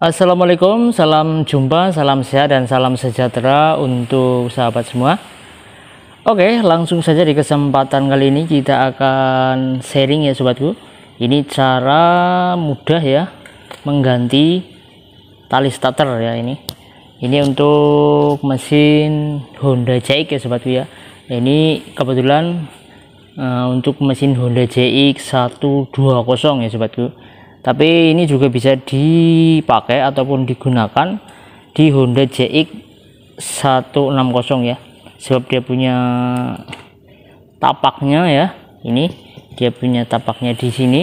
Assalamualaikum, salam jumpa, salam sehat dan salam sejahtera untuk sahabat semua. Oke, langsung saja di kesempatan kali ini kita akan sharing ya sobatku. Ini cara mudah ya mengganti tali starter ya ini. Ini untuk mesin Honda CX ya sobatku ya. Ini kebetulan uh, untuk mesin Honda CX 120 ya sobatku tapi ini juga bisa dipakai ataupun digunakan di Honda CX 160 ya sebab dia punya tapaknya ya ini dia punya tapaknya di sini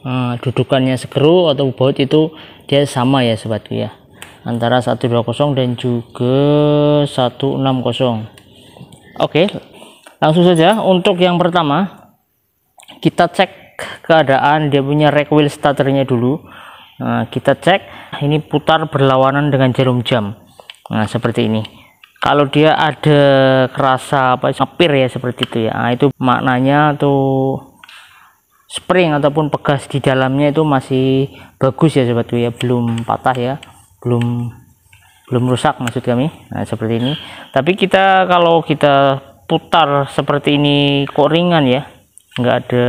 nah, dudukannya sekeru atau baut itu dia sama ya sobatku ya antara 120 dan juga 160 oke langsung saja untuk yang pertama kita cek keadaan dia punya rack wheel starternya dulu nah, kita cek ini putar berlawanan dengan jarum jam nah seperti ini kalau dia ada kerasa apa sepir ya seperti itu ya nah, itu maknanya tuh spring ataupun pegas di dalamnya itu masih bagus ya sobat ya belum patah ya belum belum rusak maksud kami nah seperti ini tapi kita kalau kita putar seperti ini kok ringan ya enggak ada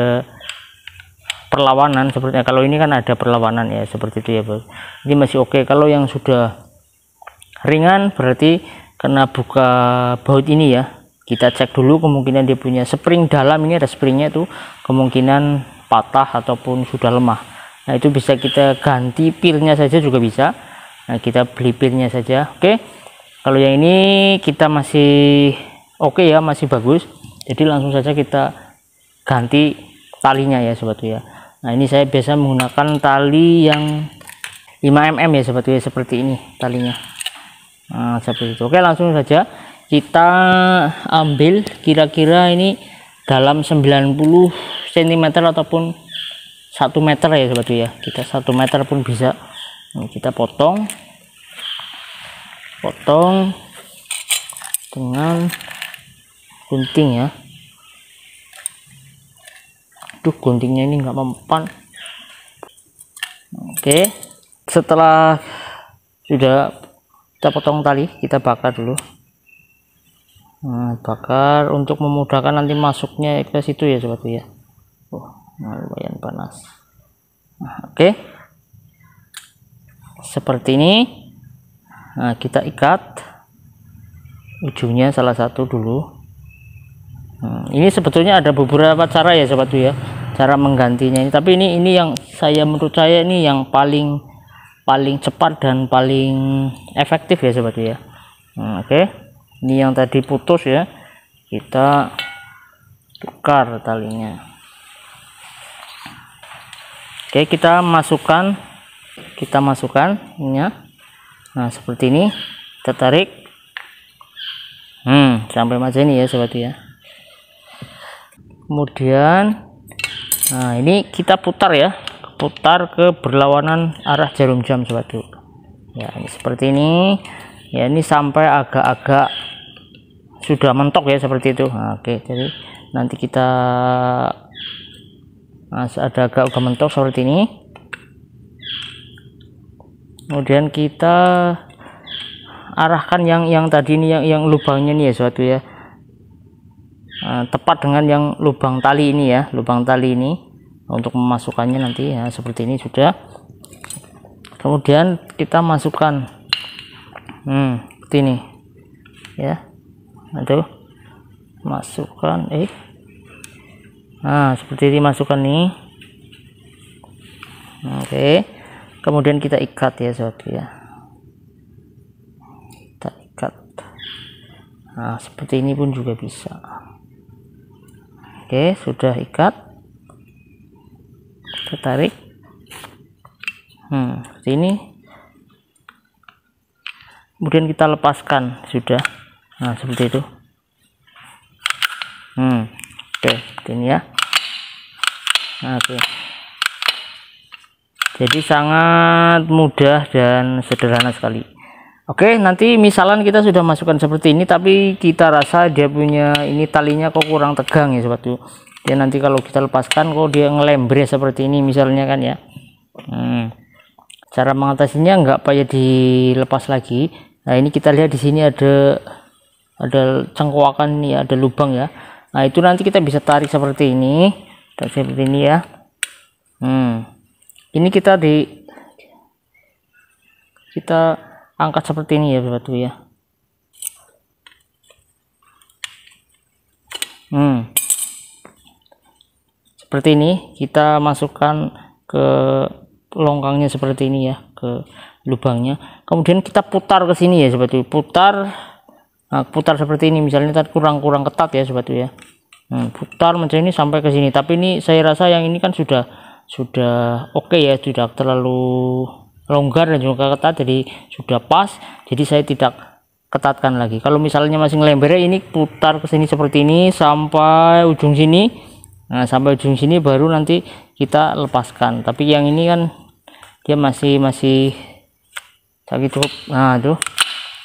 perlawanan sepertinya kalau ini kan ada perlawanan ya seperti itu ya bos ini masih oke okay. kalau yang sudah ringan berarti kena buka baut ini ya kita cek dulu kemungkinan dia punya spring dalam ini ada springnya itu kemungkinan patah ataupun sudah lemah nah itu bisa kita ganti pilnya saja juga bisa nah kita beli pilnya saja oke okay. kalau yang ini kita masih oke okay ya masih bagus jadi langsung saja kita ganti talinya ya sobat ya nah ini saya biasa menggunakan tali yang 5 mm ya seperti seperti ini talinya nah, seperti itu oke langsung saja kita ambil kira-kira ini dalam 90 cm ataupun 1 meter ya sobat ya kita 1 meter pun bisa nah, kita potong potong dengan gunting ya aduh guntingnya ini nggak mempan oke setelah sudah kita potong tali kita bakar dulu nah, bakar untuk memudahkan nanti masuknya ke situ ya sobat ya oh, nah, lumayan panas nah, oke seperti ini nah, kita ikat ujungnya salah satu dulu Nah, ini sebetulnya ada beberapa cara ya sobat ya cara menggantinya ini tapi ini ini yang saya menurut saya ini yang paling paling cepat dan paling efektif ya sobat ya nah, oke okay. ini yang tadi putus ya kita tukar talinya oke okay, kita masukkan kita masukkan ini ya nah seperti ini kita tarik hmm sampai macam ini ya sobat ya kemudian Nah, ini kita putar ya. Putar ke berlawanan arah jarum jam suatu Ya, ini seperti ini. Ya, ini sampai agak-agak sudah mentok ya seperti itu. Nah, oke, jadi nanti kita nah, ada agak agak mentok seperti ini. Kemudian kita arahkan yang yang tadi ini yang yang lubangnya nih ya suatu ya. Eh, tepat dengan yang lubang tali ini ya lubang tali ini untuk memasukkannya nanti ya seperti ini sudah kemudian kita masukkan hmm, seperti ini ya aduh masukkan eh nah seperti ini masukkan nih oke kemudian kita ikat ya sobat ya kita ikat nah seperti ini pun juga bisa oke sudah ikat kita tarik hmm seperti ini kemudian kita lepaskan sudah nah seperti itu hmm oke seperti ini ya nah, oke jadi sangat mudah dan sederhana sekali Oke, nanti misalkan kita sudah masukkan seperti ini, tapi kita rasa dia punya ini talinya kok kurang tegang ya sobat Dia Ya nanti kalau kita lepaskan kok dia ngelembre seperti ini misalnya kan ya. Hmm. Cara mengatasinya nggak payah dilepas lagi. Nah ini kita lihat di sini ada ada cengkokan ya, ada lubang ya. Nah itu nanti kita bisa tarik seperti ini, tarik seperti ini ya. Hmm. Ini kita di kita angkat seperti ini ya batu ya hmm. seperti ini kita masukkan ke longkangnya seperti ini ya ke lubangnya kemudian kita putar ke sini ya sobat putar nah, putar seperti ini misalnya tadi kurang-kurang ketat ya sobat ya hmm, putar macam ini sampai ke sini tapi ini saya rasa yang ini kan sudah sudah oke okay ya tidak terlalu longgar dan juga ketat jadi sudah pas jadi saya tidak ketatkan lagi kalau misalnya masih ngelember ini putar ke sini seperti ini sampai ujung sini nah sampai ujung sini baru nanti kita lepaskan tapi yang ini kan dia masih masih sakit cukup nah tuh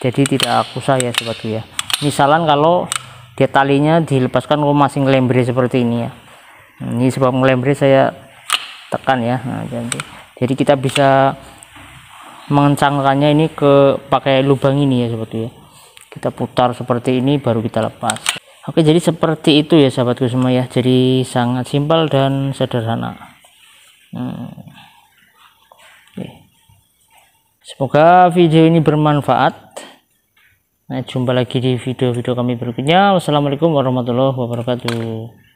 jadi tidak usah ya sobatku ya misalan kalau dia talinya dilepaskan kok masih ngelember seperti ini ya nah, ini sebab ngelember saya tekan ya nah, jadi, jadi kita bisa mengencangkannya ini ke pakai lubang ini ya seperti ya kita putar seperti ini baru kita lepas oke jadi seperti itu ya sahabatku semua ya jadi sangat simpel dan sederhana hmm. semoga video ini bermanfaat nah, jumpa lagi di video-video kami berikutnya wassalamualaikum warahmatullahi wabarakatuh